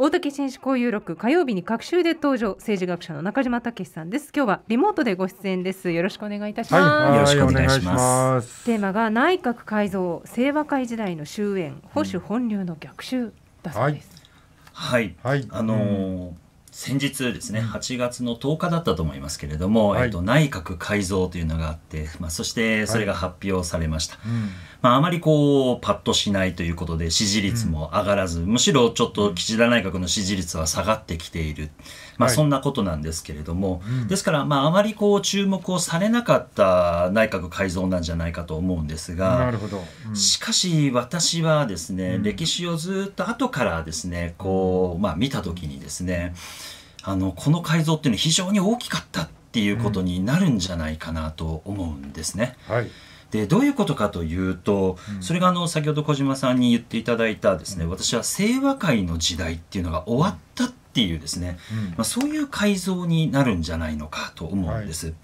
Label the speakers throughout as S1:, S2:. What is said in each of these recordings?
S1: 大竹紳士交友録火曜日に各週で登場政治学者の中島たけしさんです今日はリモートでご出演ですよろしくお願いいたします、はい、よろしくお願いしますテーマが内閣改造清和会時代の終焉保守本流の逆襲
S2: だそうです、
S3: はいはい、はい、あのーうん先日ですね、8月の10日だったと思いますけれども、はい、えっと、内閣改造というのがあって、まあ、そしてそれが発表されました、はいうん、まあ、あまりこうパッとしないということで支持率も上がらず、うん、むしろちょっと岸田内閣の支持率は下がってきている、まあ、そんなことなんですけれども、はい、ですから、まあ、あまりこう注目をされなかった内閣改造なんじゃないかと思うんですが、うん、しかし私はですね、歴史をずっと後からですねこう、まあ、見た時にですね、あのこの改造っていうのは非常に大きかったっていうことになるんじゃないかなと思うんですね。うんはい、でどういうことかというと、うん、それがあの先ほど小島さんに言っていただいたですね、うん、私は清和会の時代っていうのが終わったっていうですね、まあ、そういう改造になるんじゃないのかと思うんです。はい、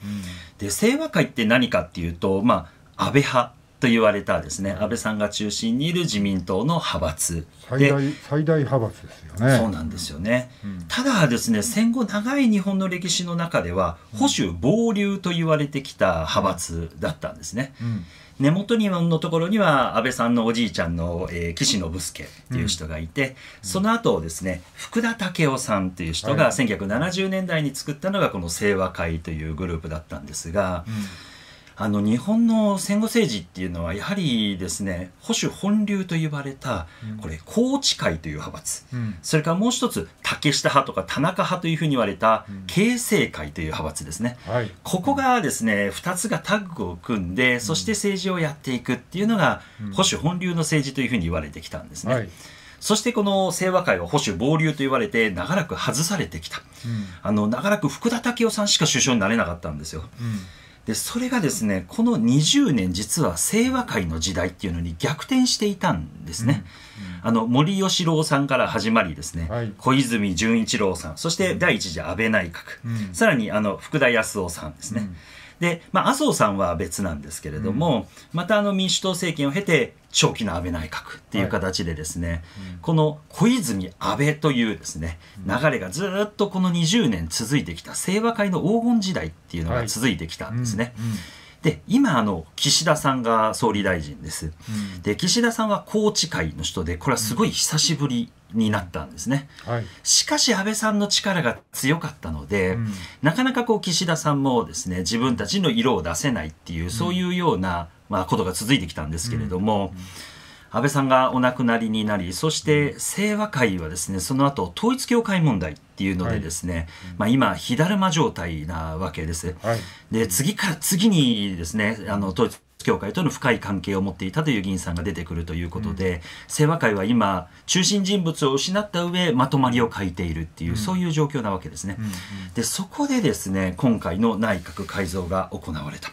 S3: で清和会って何かっていうと、まあ、安倍派と言われたですね安倍さんが中心にいる自民党の派閥
S4: 最大最大派閥ですよ
S3: ねそうなんですよね、うんただですね戦後長い日本の歴史の中では保守暴流と言われてきた派閥だったんですね、うん根元にのところには安倍さんのおじいちゃんの、えー、岸信介っていう人がいて、うん、その後ですね福田武雄さんっていう人が1970年代に作ったのがこの清和会というグループだったんですが。うんあの日本の戦後政治っていうのはやはりですね保守本流と呼われたこれ宏池会という派閥、うん、それからもう一つ竹下派とか田中派というふうに言われた慶成会という派閥ですね、はい、ここがですね2つがタッグを組んでそして政治をやっていくっていうのが保守本流の政治というふうに言われてきたんですね。はいそしてこの清和会は保守暴流と言われて長らく外されてきた、うん、あの長らく福田赳夫さんしか首相になれなかったんですよ。うんでそれがですねこの20年実は清和会の時代っていうのに逆転していたんですね、うんうん、あの森喜朗さんから始まりですね、はい、小泉純一郎さんそして第一次安倍内閣、うん、さらにあの福田康夫さんですね、で、まあ、麻生さんは別なんですけれども、うん、またあの民主党政権を経て長期の安倍内閣っていう形でですね、はいうん、この小泉安倍というですね流れがずっとこの20年続いてきた清和会の黄金時代っていうのが続いてきたんですね。で今あの岸田さんが総理大臣です、うん、で岸田さんは宏池会の人でこれはすごい久しぶりになったんですね、はい、しかし安倍さんの力が強かったので、うん、なかなかこう岸田さんもですね自分たちの色を出せないっていうそういうような、まあ、ことが続いてきたんですけれども、うんうん、安倍さんがお亡くなりになりそして清和会はですねその後統一教会問題っていうのでですね、はい、まあ、今火だるま状態なわけです、はい、で次から次にですねあの統一教会との深い関係を持っていたという議員さんが出てくるということで、うん、清和会は今中心人物を失った上まとまりを欠いているっていう、うん、そういう状況なわけですね。うんうん、でそこでですね今回の内閣改造が行われた。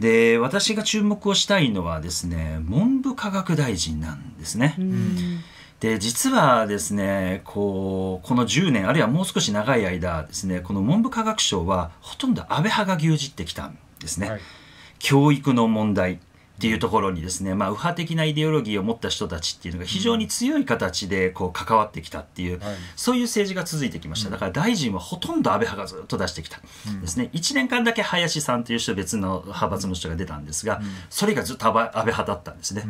S3: で私が注目をしたいのはですね文部科学大臣なんですね。うんで実はですねこうこの10年あるいはもう少し長い間ですねこの文部科学省はほとんど安倍派が牛耳ってきたんですね。はい教育の問題っていうところにですね、まあ、右派的なイデオロギーを持った人たちっていうのが非常に強い形でこう関わってきたっていう、うん、そういう政治が続いてきましただから大臣はほとんど安倍派がずっと出してきた、ですね1年間だけ林さんという人別の派閥の人が出たんですが、それがずっと安倍派だったんですね。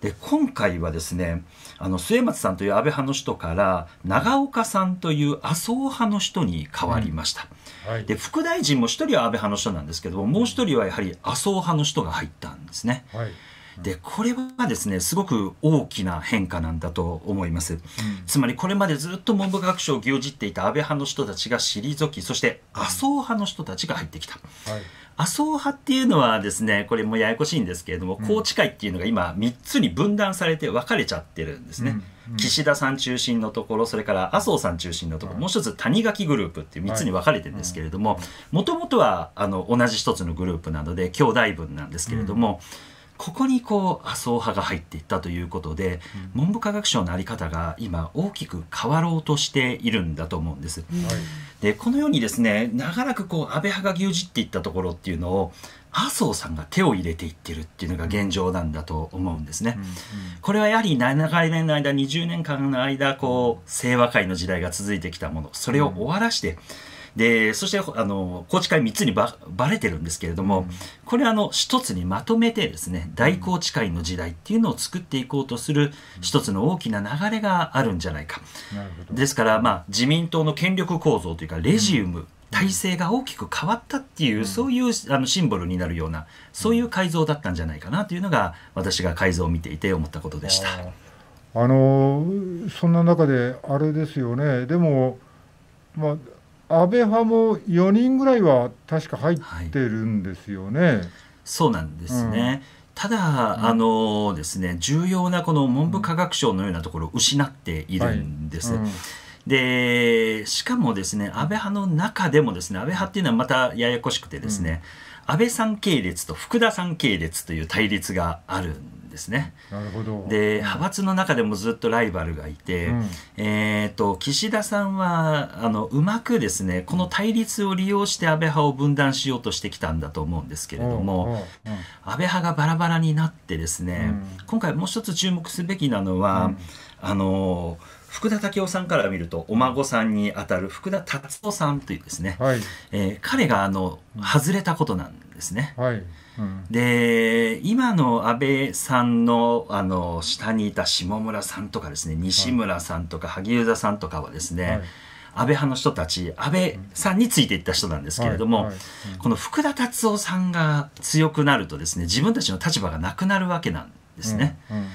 S3: で今回はですねあの末松さんという安倍派の人から長岡さんという麻生派の人に変わりました、はい、で副大臣も1人は安倍派の人なんですけどももう1人はやはり麻生派の人が入ったんですね。はいでこれはですねすごく大きな変化なんだと思います、うん、つまりこれまでずっと文部科学省を牛耳っていた安倍派の人たちが退きそして麻生派の人たちが入ってきた、はい麻生派っていうのはですねこれもややこしいんですけれども、うん、宏池会っていうのが今3つに分断されて分かれちゃってるんですね、うんうん、岸田さん中心のところそれから麻生さん中心のところ、もう一つ谷垣グループっていう3つに分かれてるんですけれどももともとはあの同じ1つのグループなので兄弟分なんですけれども、うんここにこう麻生派が入っていったということで、うん、文部科学省の在り方が今大きく変わろうとしているんだと思うんです。でこのようにですね長らくこう安倍派が牛耳っていったところっていうのを麻生さんが手を入れていってるっていうのが現状なんだと思うんですね。うんうん、これはやはり長い年の間20年間の間こう清和会の時代が続いてきたものそれを終わらして、でそしてあの宏池会3つにばれてるんですけれども、うん、これあの一つにまとめてですね大宏池会の時代っていうのを作っていこうとする一つの大きな流れがあるんじゃないか。ですから、まあ、自民党の権力構造というかレジウム、うん体制が大きく変わったっていう、そういうあのシンボルになるようなそういう改造だったんじゃないかなというのが私が改造を見ていて思ったことでした。
S4: あのそんな中であれですよねでも、まあ、安倍派も4人ぐらいは確か入ってるんですよね。はい、そうなんですね、
S3: うんただ、あのー、ですね重要なこの文部科学省のようなところを失っているんです。はいうん、でしかもですね安倍派の中でもですね安倍派っていうのはまたややこしくてですね、うん安倍さん系列と福田さん系列という対立があるんですね。
S2: なるほどで派
S3: 閥の中でもずっとライバルがいて、うん、えーと、岸田さんはあのうまくですねこの対立を利用して安倍派を分断しようとしてきたんだと思うんですけれども、うんうん、安倍派がバラバラになってですね、今回もう一つ注目すべきなのは、あの福田武雄さんから見るとお孫さんにあたる福田達夫さんというですね、はい、えー、彼があの外れたことなんですね。はい、で今の安倍さんのあの下にいた下村さんとかですね西村さんとか萩生田さんとかはですね、はい、安倍派の人たち安倍さんについていった人なんですけれども、この福田達夫さんが強くなるとですね自分たちの立場がなくなるわけなんですね。うんうん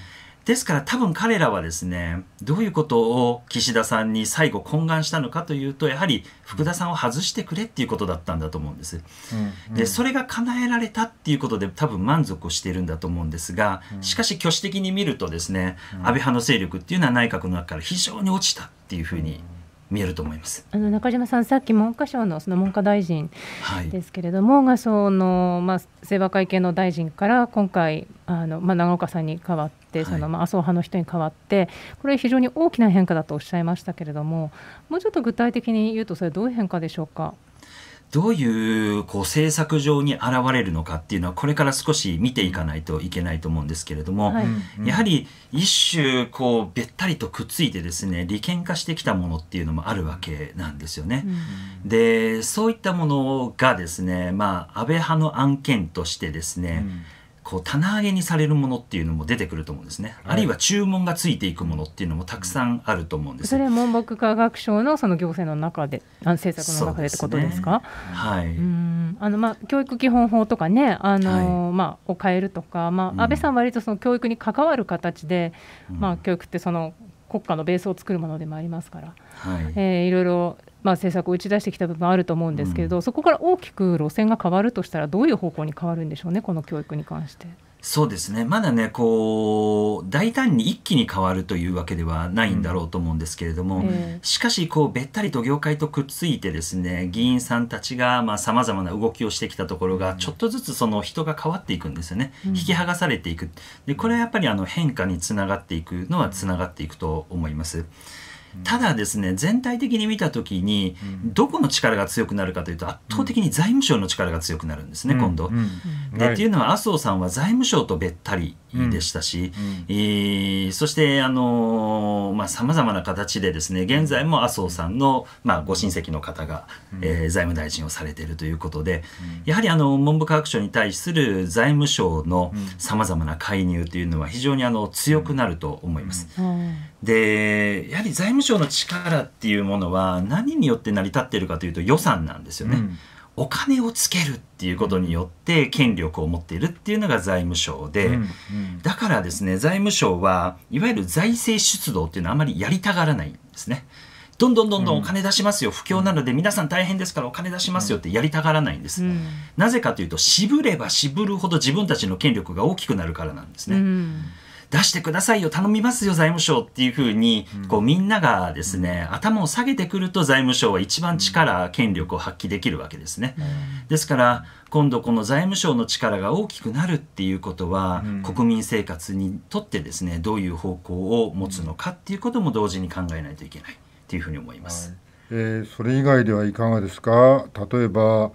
S3: ですから多分彼らはですねどういうことを岸田さんに最後懇願したのかというとやはり福田さんを外してくれっていうことだったんだと思うんです。うんうん、でそれが叶えられたっていうことで多分満足をしているんだと思うんですがしかし挙手的に見るとですね安倍派の勢力っていうのは内閣の中から非常に落ちたっていうふうに見えると思います
S1: あの中島さん、さっき文科省のその文科大臣ですけれども、はい、がその、まあ、清和会系の大臣から今回、あのまあ、長岡さんに代わって、そのまあ、麻生派の人に代わって、これ、非常に大きな変化だとおっしゃいましたけれども、もうちょっと具体的に言うと、それ、どういう変化でしょうか。
S3: どういうこう政策上に現れるのかっていうのはこれから少し見ていかないといけないと思うんですけれども、はい、やはり一種こうべったりとくっついてですね利権化してきたものっていうのもあるわけなんですよね。
S2: う
S3: ん、でそういったものがですねまあ安倍派の案件としてですね、うんこう棚上げにされるものっていうのも出てくると思うんですね、はい、あるいは注文がついていくものっていうのもたくさんあると思うんですそ
S1: れ文部科学省のその行政の中で政策の中でってことですか、ね、
S2: はいうん
S1: あのまあ教育基本法とかねあの、はい、まあ、を変えるとか、まあ、安倍さんは割とその教育に関わる形で、うん、まあ、教育ってその国家のベースを作るものでもありますから、はいえー、いろいろまあ、政策を打ち出してきた部分あると思うんですけれど、うん、そこから大きく路線が変わるとしたらどういう方向に変わるんでしょうねこの教育に関して。
S3: そうですねまだねこう大胆に一気に変わるというわけではないんだろうと思うんですけれども、うんしかしこうべったりと業界とくっついてですね議員さんたちがさまざ、まな動きをしてきたところがちょっとずつその人が変わっていくんですよね、うん、引き剥がされていくでこれはやっぱりあの変化につながっていくのはつながっていくと思います。ただですね全体的に見た時にどこの力が強くなるかというと圧倒的に財務省の力が強くなるんですね、今度。でっていうのは麻生さんは財務省とべったりでしたし、うんうん、えー、そしてあのさまざ、あ、まな形でですね現在も麻生さんの、まあ、ご親戚の方が、うん、えー、財務大臣をされているということで、うん、やはりあの文部科学省に対する財務省のさまざまな介入というのは非常にあの強くなると思います。でやはり財務省の力っていうものは何によって成り立っているかというと予算なんですよね。お金をつけるっていうことによって権力を持っているっていうのが財務省で、うんうん、だからですね財務省はいわゆる財政出動っていうのはあまりやりたがらないんですね。どんどんどんどんお金出しますよ、不況なので皆さん大変ですからお金出しますよってやりたがらないんです、うん、なぜかというと渋れば渋るほど自分たちの権力が大きくなるからなんですね、うん出してくださいよ頼みますよ財務省っていうふうに、こうみんながですね、頭を下げてくると財務省は一番力、権力を発揮できるわけですね。ですから今度この財務省の力が大きくなるっていうことは、国民生活にとってですねどういう方向を持つのかっていうことも同時に考えないといけないっていうふうに思います。はい、
S4: えー、それ以外ではいかがですか例えば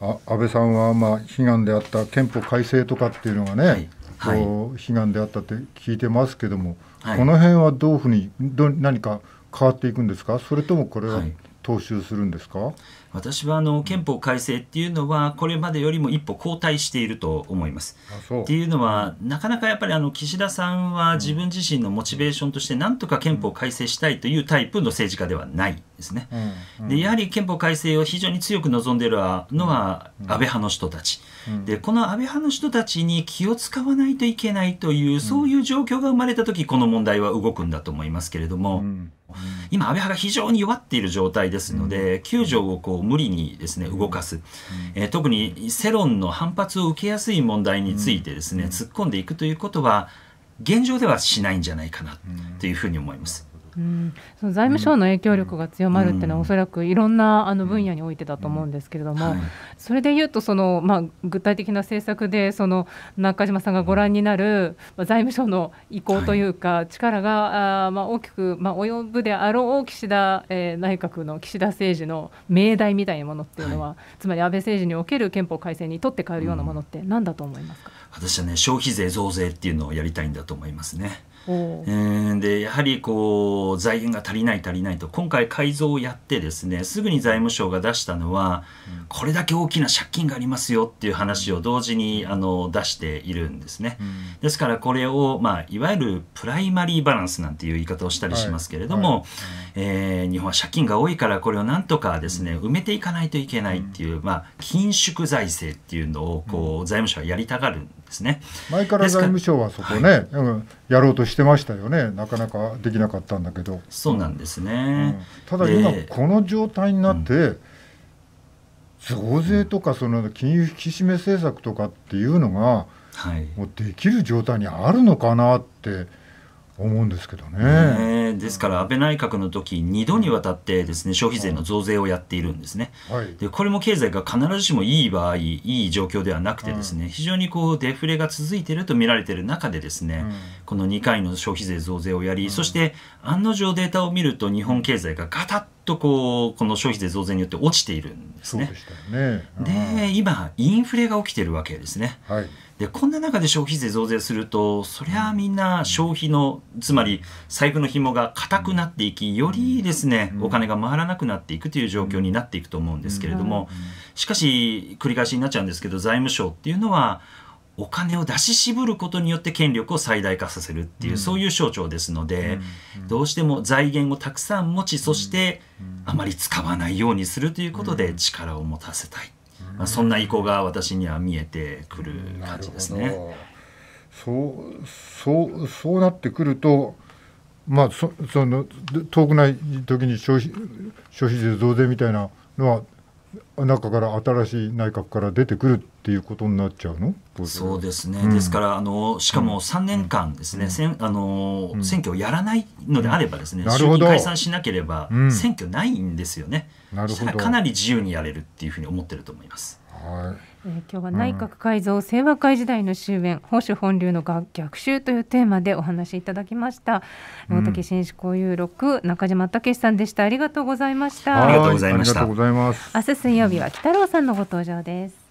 S4: あ安倍さんはまあ悲願であった憲法改正とかっていうのがね、はいは悲願であったって聞いてますけども、はい、この辺はどういうふうにど何か変わっていくんですかそれともこれは踏襲するんですか、はい
S3: 私はあの憲法改正っていうのはこれまでよりも一歩後退していると思います。っていうのはなかなかやっぱりあの岸田さんは自分自身のモチベーションとしてなんとか憲法改正したいというタイプの政治家ではない
S2: ですね。で
S3: やはり憲法改正を非常に強く望んでいるのは安倍派の人たち。でこの安倍派の人たちに気を使わないといけないというそういう状況が生まれた時この問題は動くんだと思いますけれども今安倍派が非常に弱っている状態ですので9条をこう無理にですね動かす、えー、特に世論の反発を受けやすい問題についてですね、突っ込んでいくということは現状ではしないんじゃないかなというふうに思います。
S1: うん、その財務省の影響力が強まるっていうのは、おそらくいろんなあの分野においてだと思うんですけれども、それでいうとその、まあ、具体的な政策でその中島さんがご覧になる、ま財務省の意向というか、力があ、まあ、大きく、まあ、及ぶであろう岸田、え内閣の岸田政治の命題みたいなものっていうのは、つまり安倍政治における憲法改正に取って変わるようなものって何だと思いますか、
S3: 私はね消費税増税っていうのをやりたいんだと思いますね。うんでやはりこう財源が足りない足りないと今回改造をやってですねすぐに財務省が出したのは、うん、これだけ大きな借金がありますよっていう話を同時にあの出しているんですね、うん、ですからこれを、まあ、いわゆるプライマリーバランスなんていう言い方をしたりしますけれども、はいはい、えー、日本は借金が多いからこれをなんとかですね、うん、埋めていかないといけないっていう、まあ、緊縮財政っていうのをこう財務省はやりたがるんですね。
S4: 前から財務省はそこね、はい、やろうとしてましたよね、なかなかできなかったんだけど。そうなんですね、うん、ただ今、この状態になって、増税とかその金融引き締め政策とかっていうのが、もうできる状態にあるのかなって思うんですけどね、え
S3: ー、ですから安倍内閣の時2度にわたってですね消費税の増税をやっているんですね、はい、でこれも経済が必ずしもいい場合いい状況ではなくてですね、うん、非常にこうデフレが続いていると見られている中でですね、うん、この2回の消費税増税をやり、うん、そして案の定データを見ると日本経済がガタッとこうこの消費税増税によって落ちているんですね。
S4: で、ね、
S3: 今インフレが起きてるわけですね。はい、でこんな中で消費税増税するとそりゃあみんな消費の、うん、つまり財布の紐が固くなっていきよりですね、うん、お金が回らなくなっていくという状況になっていくと思うんですけれども、しかし繰り返しになっちゃうんですけど財務省っていうのはお金を出し渋ることによって権力を最大化させるっていう、うん、そういう象徴ですので、うん、どうしても財源をたくさん持ちそしてあまり使わないようにするということで力を持たせたい、まあ、そんな意向が私には見えてくる感じですね。
S4: そうそうそうなってくるとまあそその遠くない時に消費消費税増税みたいなのは中から新しい内閣から出てくるっていうことになっちゃうの
S3: そうですね、うん、ですからあの、しかも3年間ですね、うん、あの、うん、選挙をやらないのであれば、ですね、なる解散しなければ、選挙ないんですよね、なるほどかなり自由にやれるっていうふうに思ってると思います。は
S1: い、え今日は内閣改造、清和会時代の終焉保守本流の逆襲というテーマでお話しいただきました、う大竹紳士交友録中島武さんでしたありがとうございましたありがとうございました明日水曜日は北郎さんのご登場です